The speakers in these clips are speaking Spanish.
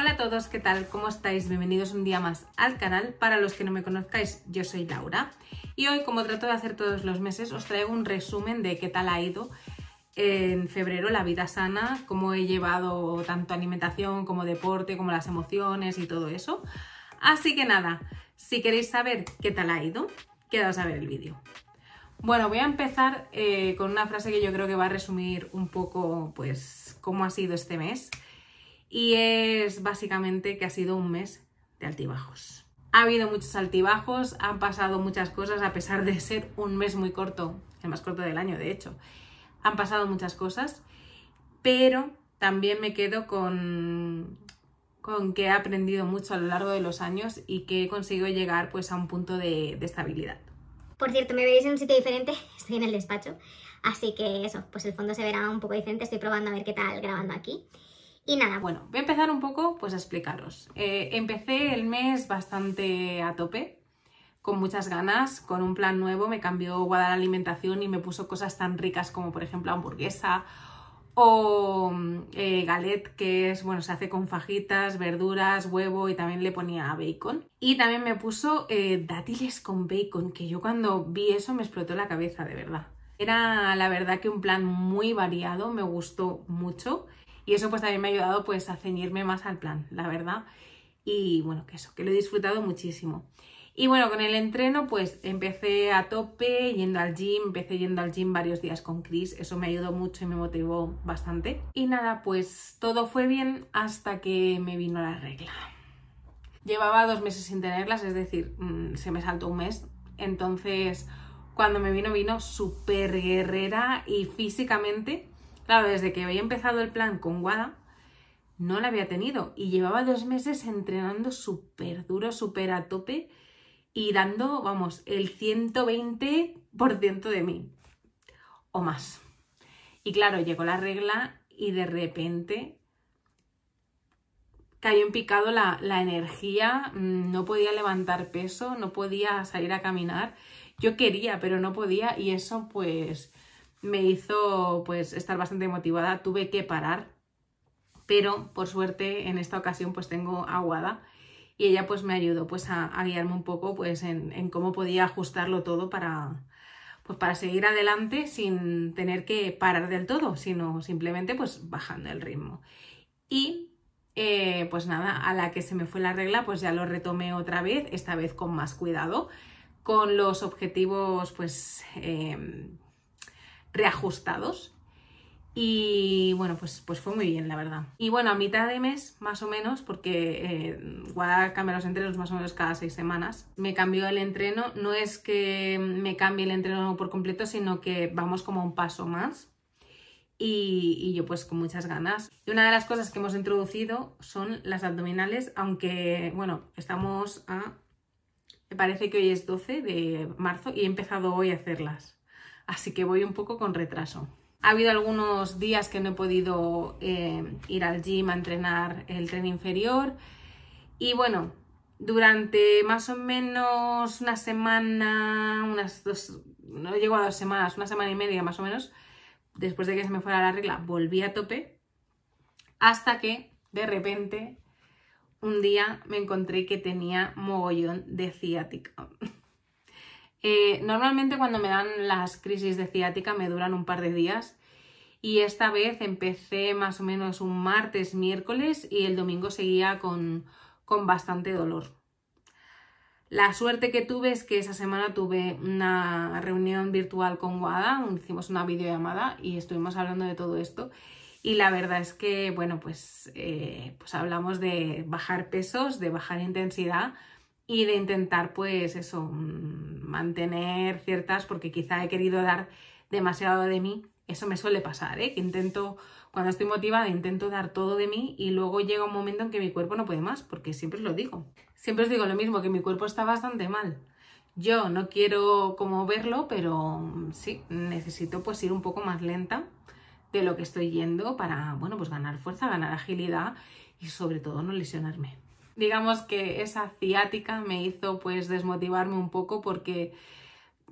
Hola a todos, ¿qué tal? ¿Cómo estáis? Bienvenidos un día más al canal. Para los que no me conozcáis, yo soy Laura y hoy, como trato de hacer todos los meses, os traigo un resumen de qué tal ha ido en febrero la vida sana, cómo he llevado tanto alimentación como deporte, como las emociones y todo eso. Así que nada, si queréis saber qué tal ha ido, quedaos a ver el vídeo. Bueno, voy a empezar eh, con una frase que yo creo que va a resumir un poco pues cómo ha sido este mes y es básicamente que ha sido un mes de altibajos. Ha habido muchos altibajos, han pasado muchas cosas a pesar de ser un mes muy corto, el más corto del año de hecho. Han pasado muchas cosas, pero también me quedo con, con que he aprendido mucho a lo largo de los años y que he conseguido llegar pues a un punto de, estabilidad. Por cierto, me veis en un sitio diferente, estoy en el despacho, así que eso, pues el fondo se verá un poco diferente, estoy probando a ver qué tal grabando aquí. Y nada, bueno, voy a empezar un poco pues a explicaros. Eh, empecé el mes bastante a tope, con muchas ganas, con un plan nuevo, me cambió Guadalajara alimentación y me puso cosas tan ricas como por ejemplo hamburguesa o eh, galet que es bueno se hace con fajitas, verduras, huevo y también le ponía bacon y también me puso eh, dátiles con bacon que yo cuando vi eso me explotó la cabeza de verdad era la verdad que un plan muy variado me gustó mucho y eso pues también me ha ayudado pues a ceñirme más al plan, la verdad. Y bueno, que eso, que lo he disfrutado muchísimo. Y bueno, con el entreno pues empecé a tope yendo al gym, empecé yendo al gym varios días con Chris, eso me ayudó mucho y me motivó bastante. Y nada, pues todo fue bien hasta que me vino la regla. Llevaba dos meses sin tenerlas, es decir, mm, se me saltó un mes, entonces cuando me vino vino súper guerrera y físicamente Claro, desde que había empezado el plan con Guada no la había tenido y llevaba dos meses entrenando súper duro, súper a tope y dando, vamos, el 120% de mí o más. Y claro, llegó la regla y de repente cayó en picado la, la, energía, mm, no podía levantar peso, no podía salir a caminar. Yo quería, pero no podía y eso pues me hizo pues estar bastante motivada, tuve que parar, pero por suerte en esta ocasión pues tengo aguada y ella pues me ayudó pues a, guiarme un poco pues en, cómo podía ajustarlo todo para pues para seguir adelante sin tener que parar del todo, sino simplemente pues bajando el ritmo. Y eh, pues nada, a la que se me fue la regla pues ya lo retomé otra vez, esta vez con más cuidado, con los objetivos pues... Em, reajustados. Y bueno, pues, pues fue muy bien, la verdad. Y bueno, a mitad de mes, más o menos, porque eh, a cambia los entrenos más o menos cada seis semanas, me cambió el entreno. No es que me cambie el entreno por completo, sino que vamos como un paso más. Y, y, yo pues con muchas ganas. Y una de las cosas que hemos introducido son las abdominales, aunque bueno, estamos a... Me parece que hoy es 12 de marzo y he empezado hoy a hacerlas así que voy un poco con retraso. Ha habido algunos días que no he podido eh, ir al gym a entrenar el tren inferior y bueno, durante más o menos una semana, unas dos, no llego a dos semanas, una semana y media más o menos, después de que se me fuera la regla, volví a tope hasta que de repente un día me encontré que tenía mogollón de ciática. Eh, normalmente cuando me dan las crisis de ciática me duran un par de días y esta vez empecé más o menos un martes, miércoles y el domingo seguía con, con bastante dolor. La suerte que tuve es que esa semana tuve una reunión virtual con Wada, hicimos una videollamada y estuvimos hablando de todo esto. Y la verdad es que, bueno, pues, eh, pues hablamos de bajar pesos, de bajar intensidad, y de intentar pues eso, mm, mantener ciertas, porque quizá he querido dar demasiado de mí, eso me suele pasar, ¿eh? que intento, cuando estoy motivada, intento dar todo de mí y luego llega un momento en que mi cuerpo no puede más, porque siempre os lo digo, siempre os digo lo mismo, que mi cuerpo está bastante mal. Yo no quiero como verlo, pero mm, sí, necesito pues ir un poco más lenta de lo que estoy yendo para, bueno, pues ganar fuerza, ganar agilidad y sobre todo no lesionarme digamos que esa ciática me hizo pues desmotivarme un poco porque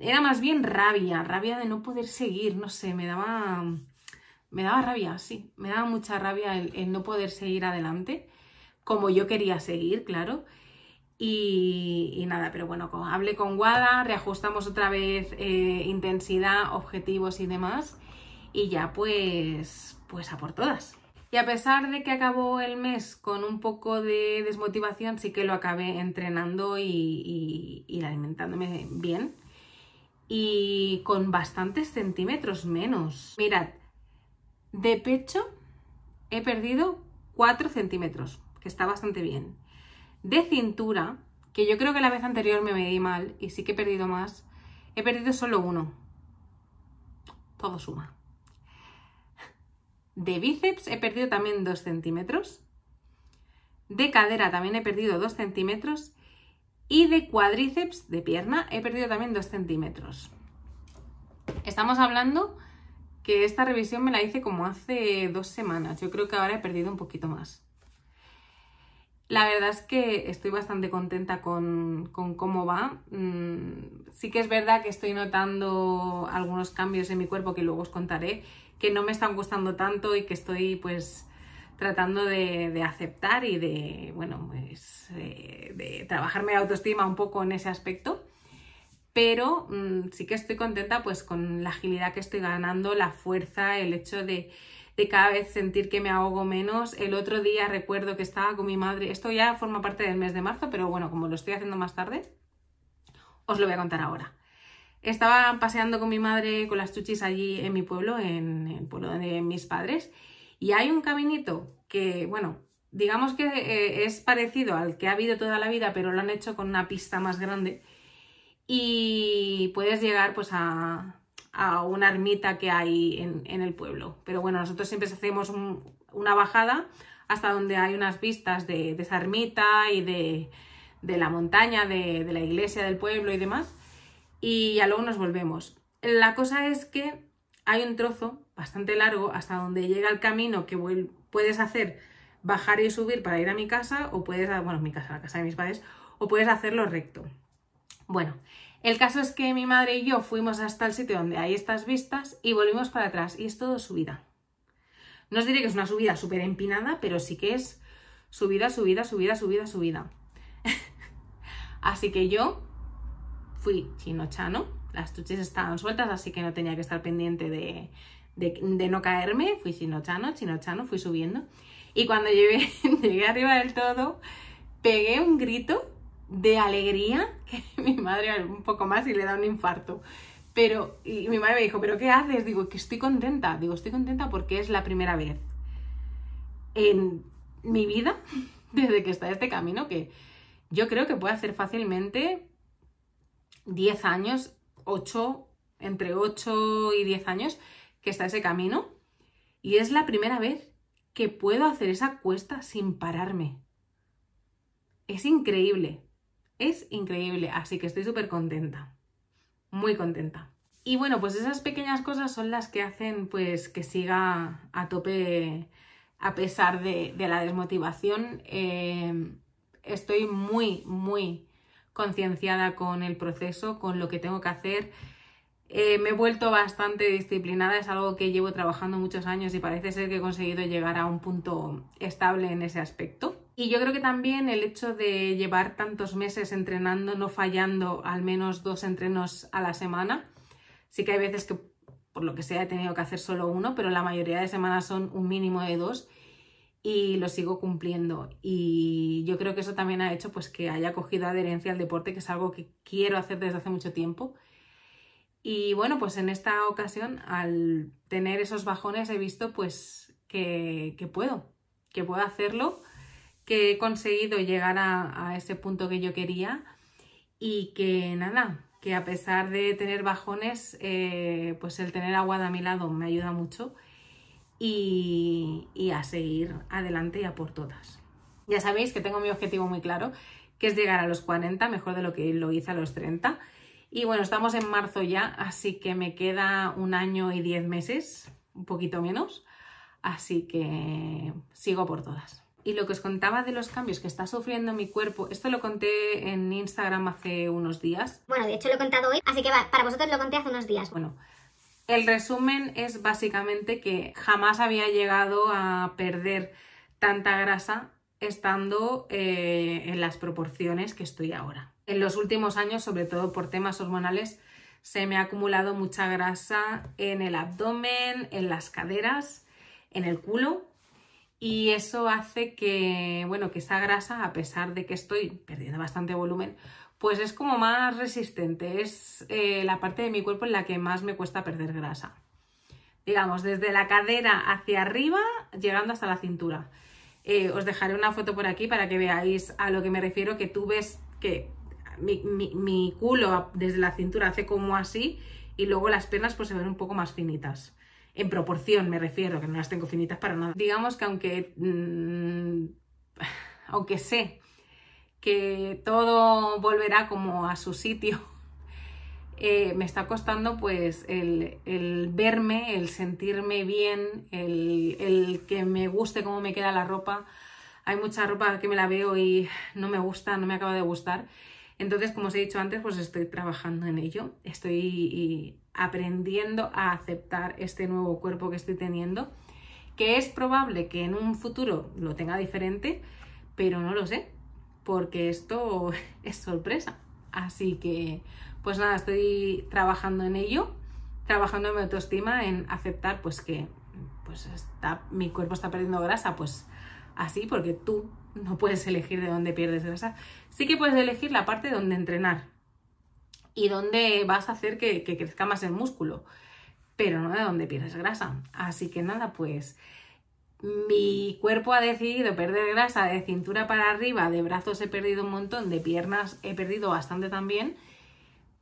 era más bien rabia, rabia de no poder seguir, no sé, me daba, me daba rabia, sí, me daba mucha rabia el, no poder seguir adelante, como yo quería seguir, claro. Y, nada, pero bueno, hablé con Guada reajustamos otra vez eh, intensidad, objetivos y demás, y ya pues, pues a por todas. Y a pesar de que acabó el mes con un poco de desmotivación, sí que lo acabé entrenando y, alimentándome bien. Y con bastantes centímetros menos. Mirad, de pecho he perdido 4 centímetros, que está bastante bien. De cintura, que yo creo que la vez anterior me medí mal y sí que he perdido más, he perdido solo uno. Todo suma. De bíceps he perdido también 2 centímetros. De cadera también he perdido 2 centímetros. Y de cuádriceps, de pierna, he perdido también 2 centímetros. Estamos hablando que esta revisión me la hice como hace dos semanas. Yo creo que ahora he perdido un poquito más. La verdad es que estoy bastante contenta con, cómo va. Mm, sí que es verdad que estoy notando algunos cambios en mi cuerpo que luego os contaré que no me están gustando tanto y que estoy pues tratando de, aceptar y de, bueno, pues, eh, de trabajarme la autoestima un poco en ese aspecto. Pero mm, sí que estoy contenta pues con la agilidad que estoy ganando, la fuerza, el hecho de, de cada vez sentir que me ahogo menos. El otro día recuerdo que estaba con mi madre, esto ya forma parte del mes de marzo, pero bueno, como lo estoy haciendo más tarde, os lo voy a contar ahora. Estaba paseando con mi madre con las chuchis allí en mi pueblo, en el pueblo de mis padres, y hay un caminito que, bueno, digamos que eh, es parecido al que ha habido toda la vida, pero lo han hecho con una pista más grande. Y puedes llegar pues a, una ermita que hay en, el pueblo. Pero bueno, nosotros siempre hacemos una bajada hasta donde hay unas vistas de, esa ermita y de, la montaña, de la iglesia del pueblo y demás y ya luego nos volvemos. La cosa es que hay un trozo bastante largo hasta donde llega el camino que puedes hacer bajar y subir para ir a mi casa o puedes, bueno, mi casa, la casa de mis padres, o puedes hacerlo recto. Bueno, el caso es que mi madre y yo fuimos hasta el sitio donde hay estas vistas y volvimos para atrás y es todo subida. No os diré que es una subida súper empinada, pero sí que es subida, subida, subida, subida, subida. Así que yo fui chino las tuches estaban sueltas, así que no tenía que estar pendiente de, no caerme, fui chinochano, chinochano, fui subiendo. Y cuando llegué, llegué arriba del todo, pegué un grito de alegría, que mi madre un poco más y le da un infarto. Pero, y mi madre me dijo, ¿pero qué haces? Digo, que estoy contenta. Digo, estoy contenta porque es la primera vez en mi vida, desde que está este camino, que yo creo que puede hacer fácilmente 10 años, 8, entre 8 y 10 años, que está ese camino. Y es la primera vez que puedo hacer esa cuesta sin pararme. Es increíble, es increíble, así que estoy súper contenta, muy contenta. Y bueno, pues esas pequeñas cosas son las que hacen pues que siga a tope a pesar de, la desmotivación. Eh, estoy muy, muy concienciada con el proceso, con lo que tengo que hacer. Eh, me he vuelto bastante disciplinada, es algo que llevo trabajando muchos años y parece ser que he conseguido llegar a un punto estable en ese aspecto. Y yo creo que también el hecho de llevar tantos meses entrenando, no fallando al menos dos entrenos a la semana, sí que hay veces que por lo que sea he tenido que hacer solo uno, pero la mayoría de semanas son un mínimo de dos y lo sigo cumpliendo. Y yo creo que eso también ha hecho pues, que haya cogido adherencia al deporte, que es algo que quiero hacer desde hace mucho tiempo. Y bueno, pues en esta ocasión, al tener esos bajones, he visto pues que, puedo, que puedo hacerlo, que he conseguido llegar a, ese punto que yo quería y que nada, que a pesar de tener bajones, eh, pues el tener agua de a mi lado me ayuda mucho y, a seguir adelante y a por todas. Ya sabéis que tengo mi objetivo muy claro, que es llegar a los 40, mejor de lo que lo hice a los 30. Y bueno, estamos en marzo ya, así que me queda un año y 10 meses, un poquito menos. Así que sigo por todas. Y lo que os contaba de los cambios que está sufriendo mi cuerpo, esto lo conté en Instagram hace unos días. Bueno, de hecho lo he contado hoy, así que para vosotros lo conté hace unos días. Bueno, el resumen es básicamente que jamás había llegado a perder tanta grasa estando eh, en las proporciones que estoy ahora. En los últimos años, sobre todo por temas hormonales, se me ha acumulado mucha grasa en el abdomen, en las caderas, en el culo y eso hace que, bueno, que esa grasa, a pesar de que estoy perdiendo bastante volumen, pues es como más resistente, es eh, la parte de mi cuerpo en la que más me cuesta perder grasa. Digamos, desde la cadera hacia arriba, llegando hasta la cintura. Eh, os dejaré una foto por aquí para que veáis a lo que me refiero, que tú ves que mi, culo desde la cintura hace como así y luego las piernas pues se ven un poco más finitas. En proporción me refiero, que no las tengo finitas para nada. Digamos que aunque... Mm, aunque sé que todo volverá como a su sitio. Eh, me está costando pues el, verme, el sentirme bien, el, el que me guste cómo me queda la ropa. Hay mucha ropa que me la veo y no me gusta, no me acaba de gustar. Entonces, como os he dicho antes, pues estoy trabajando en ello, estoy aprendiendo a aceptar este nuevo cuerpo que estoy teniendo, que es probable que en un futuro lo tenga diferente, pero no lo sé porque esto es sorpresa. Así que, pues nada, estoy trabajando en ello, trabajando en mi autoestima, en aceptar pues que pues está, mi cuerpo está perdiendo grasa, pues así, porque tú no puedes elegir de dónde pierdes grasa. Sí que puedes elegir la parte donde entrenar y dónde vas a hacer que, que crezca más el músculo, pero no de dónde pierdes grasa. Así que nada, pues mi cuerpo ha decidido perder grasa de cintura para arriba, de brazos he perdido un montón, de piernas he perdido bastante también,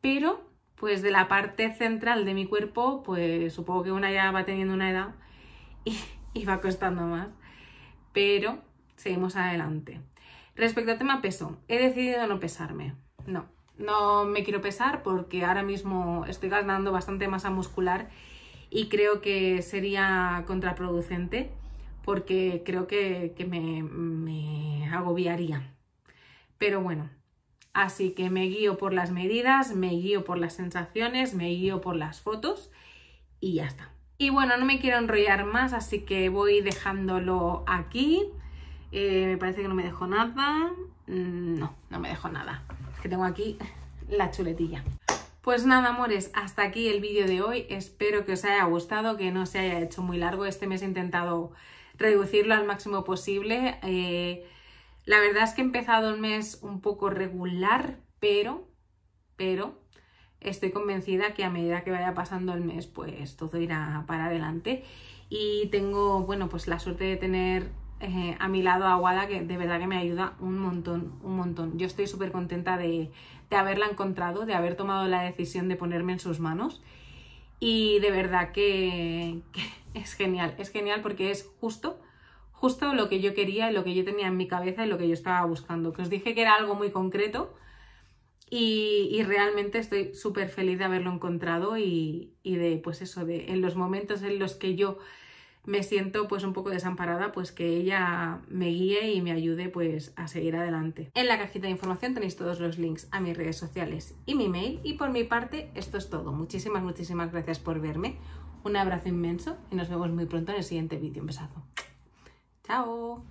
pero pues de la parte central de mi cuerpo, pues supongo que una ya va teniendo una edad y, y va costando más, pero seguimos adelante. Respecto al tema peso, he decidido no pesarme, no, no me quiero pesar porque ahora mismo estoy ganando bastante masa muscular y creo que sería contraproducente porque creo que, me, agobiaría. Pero bueno, así que me guío por las medidas, me guío por las sensaciones, me guío por las fotos y ya está. Y bueno, no me quiero enrollar más, así que voy dejándolo aquí. Eh, me parece que no me dejo nada. Mm, no, no me dejo nada. Es que tengo aquí la chuletilla. Pues nada, amores, hasta aquí el vídeo de hoy. Espero que os haya gustado, que no se haya hecho muy largo. Este mes he intentado reducirlo al máximo posible. Eh, la verdad es que he empezado el mes un poco regular, pero, pero estoy convencida que a medida que vaya pasando el mes, pues todo irá para adelante. Y tengo, bueno, pues la suerte de tener eh, a mi lado a Wada, que de verdad que me ayuda un montón, un montón. Yo estoy súper contenta de, de haberla encontrado, de haber tomado la decisión de ponerme en sus manos y de verdad que, es genial, es genial porque es justo, justo lo que yo quería, y lo que yo tenía en mi cabeza y lo que yo estaba buscando. Que os dije que era algo muy concreto y, realmente estoy súper feliz de haberlo encontrado y de, pues eso, de en los momentos en los que yo me siento pues un poco desamparada, pues que ella me guíe y me ayude pues a seguir adelante. En la cajita de información tenéis todos los links a mis redes sociales y mi mail y por mi parte esto es todo. Muchísimas, muchísimas gracias por verme. Un abrazo inmenso y nos vemos muy pronto en el siguiente vídeo. Un besazo. ¡Chao!